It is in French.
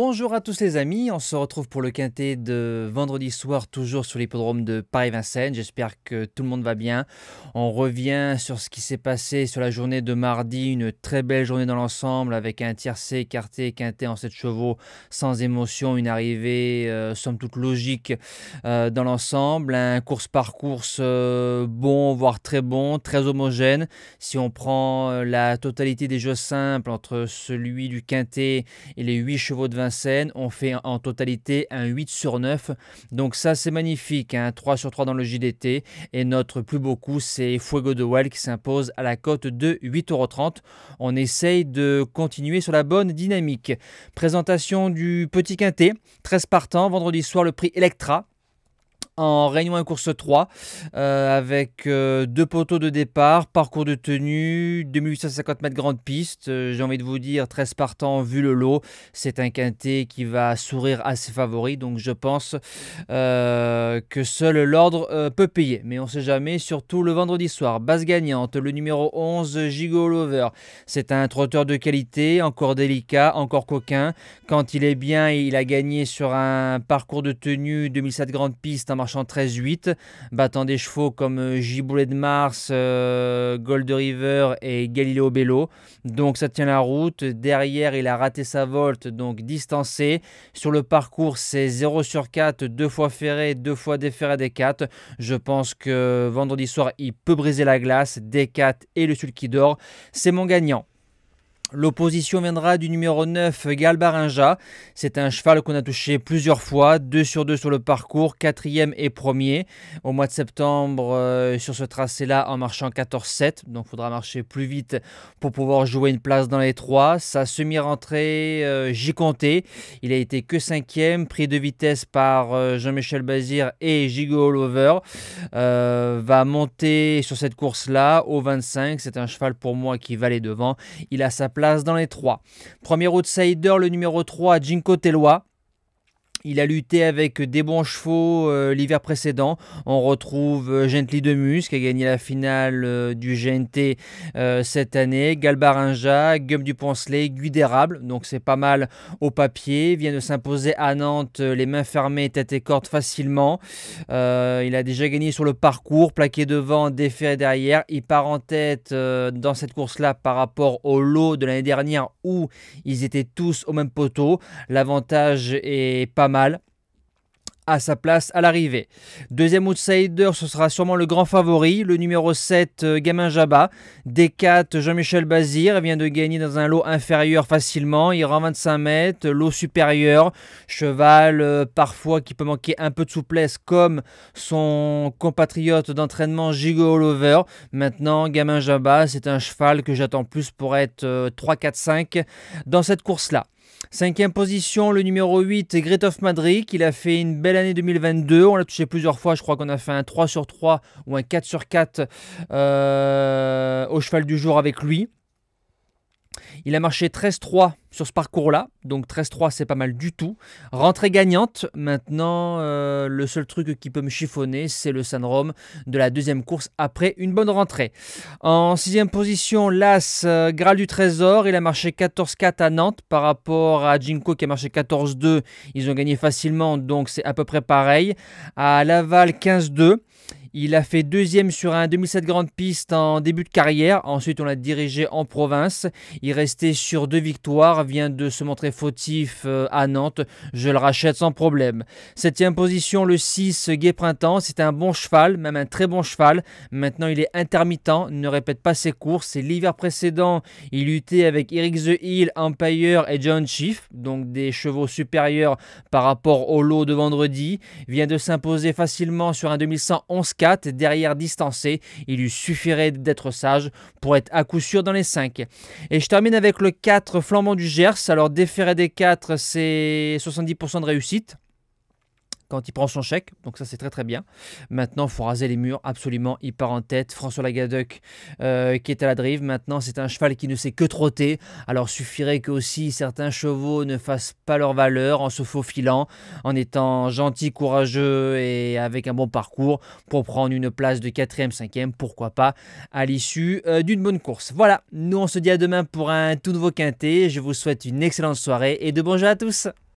Bonjour à tous les amis, on se retrouve pour le quintet de vendredi soir toujours sur l'hippodrome de Paris-Vincennes. J'espère que tout le monde va bien. On revient sur ce qui s'est passé sur la journée de mardi, une très belle journée dans l'ensemble avec un tiercé écarté quintet en 7 chevaux sans émotion, une arrivée euh, somme toute logique euh, dans l'ensemble, un course par course euh, bon voire très bon, très homogène. Si on prend la totalité des jeux simples entre celui du quintet et les 8 chevaux de Vincennes, scène On fait en totalité un 8 sur 9. Donc ça, c'est magnifique. un hein. 3 sur 3 dans le JDT. Et notre plus beau coup, c'est Fuego de Well qui s'impose à la cote de 8,30€. On essaye de continuer sur la bonne dynamique. Présentation du petit quintet. 13 partants. Vendredi soir, le prix Electra en Réunion 1 course 3 euh, avec euh, deux poteaux de départ, parcours de tenue, 2850 mètres grande piste. Euh, j'ai envie de vous dire 13 partants vu le lot. C'est un quintet qui va sourire à ses favoris. Donc je pense que seul l'ordre peut payer. Mais on ne sait jamais, surtout le vendredi soir. Base gagnante, le numéro 11, Gigo Lover. C'est un trotteur de qualité, encore délicat, encore coquin. Quand il est bien, il a gagné sur un parcours de tenue 2007 grande piste en marche en 13-8, battant des chevaux comme euh, Giboulet de Mars, euh, Gold River et Galileo Bello. Donc ça tient la route. Derrière, il a raté sa volte, donc distancé. Sur le parcours, c'est 0 sur 4, 2 fois ferré, 2 fois déferré des 4. Je pense que vendredi soir, il peut briser la glace. D4 et le qui dort, C'est mon gagnant. L'opposition viendra du numéro 9 Galbarinja. C'est un cheval qu'on a touché plusieurs fois, 2 sur 2 sur le parcours, 4 quatrième et 1er Au mois de septembre, euh, sur ce tracé-là, en marchant 14-7, donc il faudra marcher plus vite pour pouvoir jouer une place dans les 3. Sa semi-rentrée, euh, j'y comptais. Il a été que 5 cinquième, pris de vitesse par euh, Jean-Michel Bazir et Gigo Lover. va monter sur cette course-là au 25. C'est un cheval pour moi qui va aller devant. Il a sa place place dans les trois. Premier outsider, le numéro 3, Jinko Telwa. Il a lutté avec des bons chevaux euh, l'hiver précédent. On retrouve euh, Gently de Mus qui a gagné la finale euh, du GNT cette année. Galbarinja, Gum du Poncelet, Guy Donc c'est pas mal au papier. Il vient de s'imposer à Nantes les mains fermées, tête et corde facilement. il a déjà gagné sur le parcours, plaqué devant, défait derrière. Il part en tête dans cette course-là par rapport au lot de l'année dernière où ils étaient tous au même poteau. L'avantage est pas mal à sa place à l'arrivée. Deuxième outsider, ce sera sûrement le grand favori, le numéro 7 euh, Gamin Jabba. D4 Jean-Michel Bazir vient de gagner dans un lot inférieur facilement, il rend 25 mètres, lot supérieur, cheval euh, parfois qui peut manquer un peu de souplesse comme son compatriote d'entraînement Gigo Allover, Maintenant, Gamin Jabba, c'est un cheval que j'attends plus pour être 3, 4, 5 dans cette course-là. Cinquième position, le numéro 8, Great of Madrid. Il a fait une belle année 2022. On l'a touché plusieurs fois. Je crois qu'on a fait un 3 sur 3 ou un 4 sur 4 euh, au cheval du jour avec lui. Il a marché 13-3 sur ce parcours-là, donc 13-3 c'est pas mal du tout. Rentrée gagnante, maintenant euh, le seul truc qui peut me chiffonner c'est le syndrome de la deuxième course après une bonne rentrée. En sixième position, l'As euh, Graal du Trésor, il a marché 14-4 à Nantes par rapport à Jinko qui a marché 14-2, ils ont gagné facilement donc c'est à peu près pareil. À Laval 15-2. Il a fait deuxième sur un 2007 Grande Piste en début de carrière. Ensuite, on l'a dirigé en province. Il restait sur deux victoires, vient de se montrer fautif euh, à Nantes. Je le rachète sans problème. Septième position, le 6 Gué Printemps. C'est un bon cheval, même un très bon cheval. Maintenant, il est intermittent, ne répète pas ses courses. Et l'hiver précédent, il luttait avec Eric The Hill, Empire et John Chief, donc des chevaux supérieurs par rapport au lot de vendredi. Il vient de s'imposer facilement sur un 2111 derrière distancé. Il lui suffirait d'être sage pour être à coup sûr dans les 5. Et je termine avec le 4 flambant du Gers. Alors déférer des 4, c'est 70% de réussite quand il prend son chèque. Donc ça, c'est très très bien. Maintenant, il faut raser les murs. Absolument, il part en tête. François Lagadec euh, qui est à la drive. Maintenant, c'est un cheval qui ne sait que trotter. Alors suffirait que aussi certains chevaux ne fassent pas leur valeur en se faufilant, en étant gentil, courageux et avec un bon parcours pour prendre une place de 4 ème 5e, pourquoi pas, à l'issue euh, d'une bonne course. Voilà, nous on se dit à demain pour un tout nouveau quintet. Je vous souhaite une excellente soirée et de bons jeux à tous.